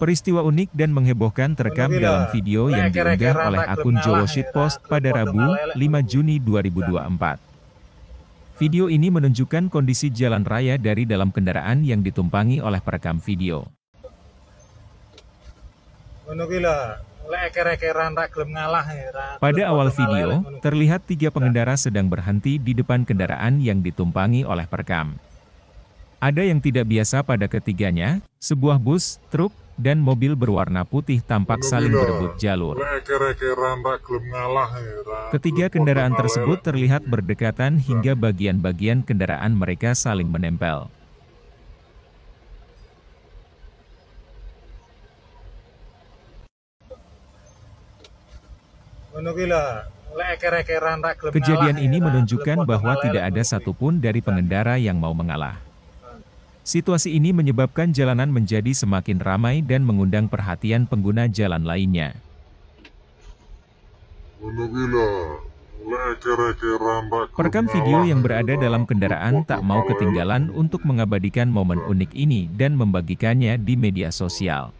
Peristiwa unik dan menghebohkan terekam dalam iya. video iya, yang diunggah oleh akun Jowo ya. Shitpost pada Rabu, 5 Juni 2024. Video ini menunjukkan kondisi jalan raya dari dalam kendaraan yang ditumpangi oleh perekam video. Ya, pada awal video, terlihat tiga iya. pengendara sedang berhenti di depan kendaraan yang ditumpangi oleh perekam. Ada yang tidak biasa pada ketiganya, sebuah bus, truk, dan mobil berwarna putih tampak saling berebut jalur. Ya, Ketiga kendaraan tersebut terlihat berdekatan nah. hingga bagian-bagian kendaraan mereka saling menempel. Kejadian ya, ini menunjukkan bahwa tidak ada satupun dari pengendara yang mau mengalah. Situasi ini menyebabkan jalanan menjadi semakin ramai dan mengundang perhatian pengguna jalan lainnya. Perekam video yang berada dalam kendaraan tak mau ketinggalan untuk mengabadikan momen unik ini dan membagikannya di media sosial.